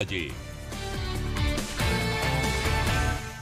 allí.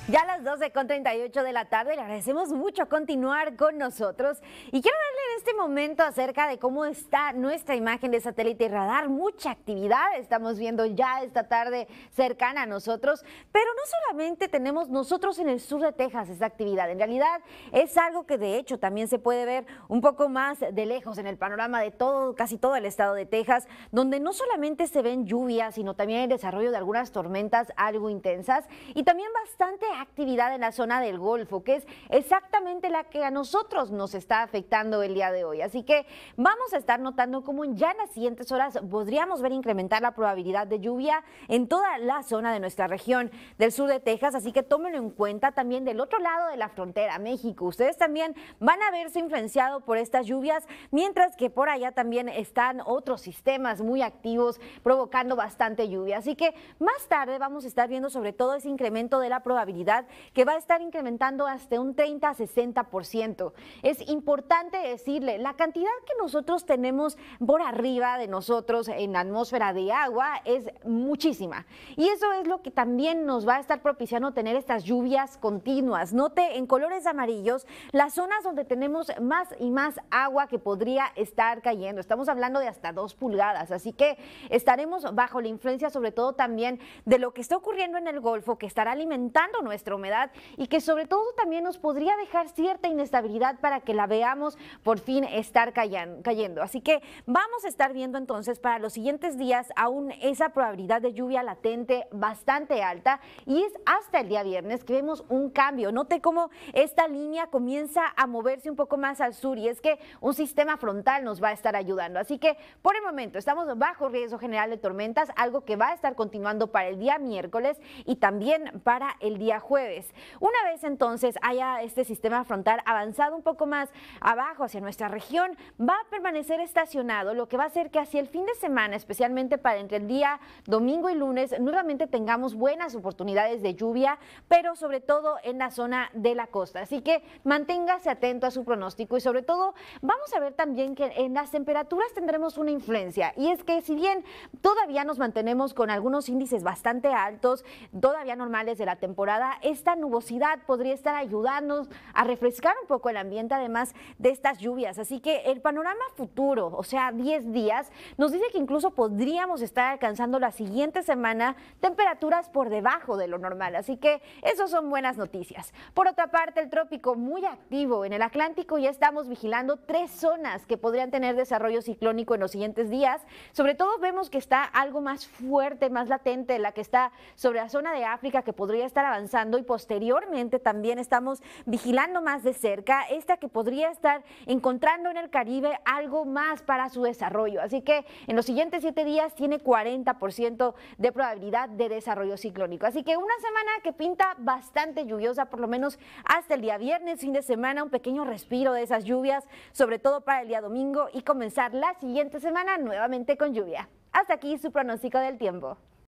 Ya a las 12.38 de la tarde, le agradecemos mucho continuar con nosotros y quiero en este momento acerca de cómo está nuestra imagen de satélite y radar. Mucha actividad estamos viendo ya esta tarde cercana a nosotros, pero no solamente tenemos nosotros en el sur de Texas esta actividad, en realidad es algo que de hecho también se puede ver un poco más de lejos en el panorama de todo, casi todo el estado de Texas, donde no solamente se ven lluvias, sino también el desarrollo de algunas tormentas algo intensas y también bastante actividad en la zona del Golfo, que es exactamente la que a nosotros nos está afectando el día de hoy. Así que vamos a estar notando cómo ya en las siguientes horas podríamos ver incrementar la probabilidad de lluvia en toda la zona de nuestra región del sur de Texas, así que tómenlo en cuenta también del otro lado de la frontera, México. Ustedes también van a verse influenciado por estas lluvias, mientras que por allá también están otros sistemas muy activos provocando bastante lluvia. Así que más tarde vamos a estar viendo sobre todo ese incremento de la probabilidad que va a estar incrementando hasta un 30 60%. Es importante decirle, la cantidad que nosotros tenemos por arriba de nosotros en la atmósfera de agua es muchísima. Y eso es lo que también nos va a estar propiciando tener estas lluvias continuas. Note en colores amarillos las zonas donde tenemos más y más agua que podría estar cayendo. Estamos hablando de hasta dos pulgadas, así que estaremos bajo la influencia sobre todo también de lo que está ocurriendo en el Golfo, que estará alimentando nuestra humedad y que sobre todo también nos podría dejar cierta inestabilidad para que la veamos por fin estar cayendo. Así que vamos a estar viendo entonces para los siguientes días aún esa probabilidad de lluvia latente bastante alta y es hasta el día viernes que vemos un cambio. Note cómo esta línea comienza a moverse un poco más al sur y es que un sistema frontal nos va a estar ayudando. Así que por el momento estamos bajo riesgo general de tormentas, algo que va a estar continuando para el día miércoles y también para el día jueves. Una vez entonces haya este sistema frontal avanzado un poco más abajo hacia nuestra región va a permanecer estacionado, lo que va a hacer que hacia el fin de semana, especialmente para entre el día domingo y lunes, nuevamente tengamos buenas oportunidades de lluvia, pero sobre todo en la zona de la costa. Así que manténgase atento a su pronóstico y sobre todo vamos a ver también que en las temperaturas tendremos una influencia y es que si bien todavía nos mantenemos con algunos índices bastante altos, todavía normales de la temporada, esta nubosidad podría estar ayudándonos a refrescar un poco el ambiente, además de estas lluvias. Así que el panorama futuro, o sea, 10 días, nos dice que incluso podríamos estar alcanzando la siguiente semana temperaturas por debajo de lo normal. Así que eso son buenas noticias. Por otra parte, el trópico muy activo en el Atlántico ya estamos vigilando tres zonas que podrían tener desarrollo ciclónico en los siguientes días. Sobre todo vemos que está algo más fuerte, más latente, la que está sobre la zona de África que podría estar avanzando y posteriormente también estamos vigilando más de cerca esta que podría estar encontrando en el Caribe algo más para su desarrollo. Así que en los siguientes siete días tiene 40% de probabilidad de desarrollo ciclónico. Así que una semana que pinta bastante lluviosa, por lo menos hasta el día viernes, fin de semana, un pequeño respiro de esas lluvias, sobre todo para el día domingo y comenzar la siguiente semana nuevamente con lluvia. Hasta aquí su pronóstico del tiempo.